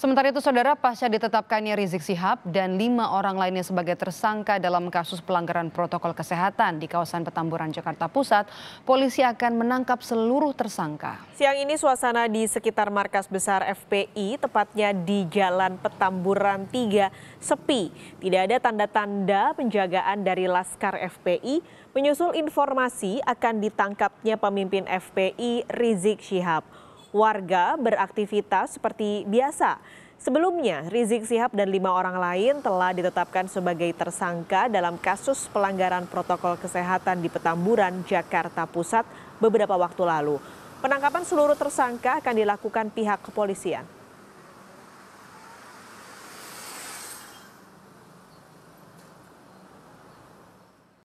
Sementara itu saudara pasca ditetapkannya Rizik Sihab dan lima orang lainnya sebagai tersangka dalam kasus pelanggaran protokol kesehatan di kawasan Petamburan Jakarta Pusat, polisi akan menangkap seluruh tersangka. Siang ini suasana di sekitar markas besar FPI, tepatnya di Jalan Petamburan 3, sepi. Tidak ada tanda-tanda penjagaan dari Laskar FPI, menyusul informasi akan ditangkapnya pemimpin FPI Rizik Sihab warga beraktivitas seperti biasa. Sebelumnya, Rizik Sihab dan lima orang lain telah ditetapkan sebagai tersangka dalam kasus pelanggaran protokol kesehatan di Petamburan, Jakarta Pusat beberapa waktu lalu. Penangkapan seluruh tersangka akan dilakukan pihak kepolisian.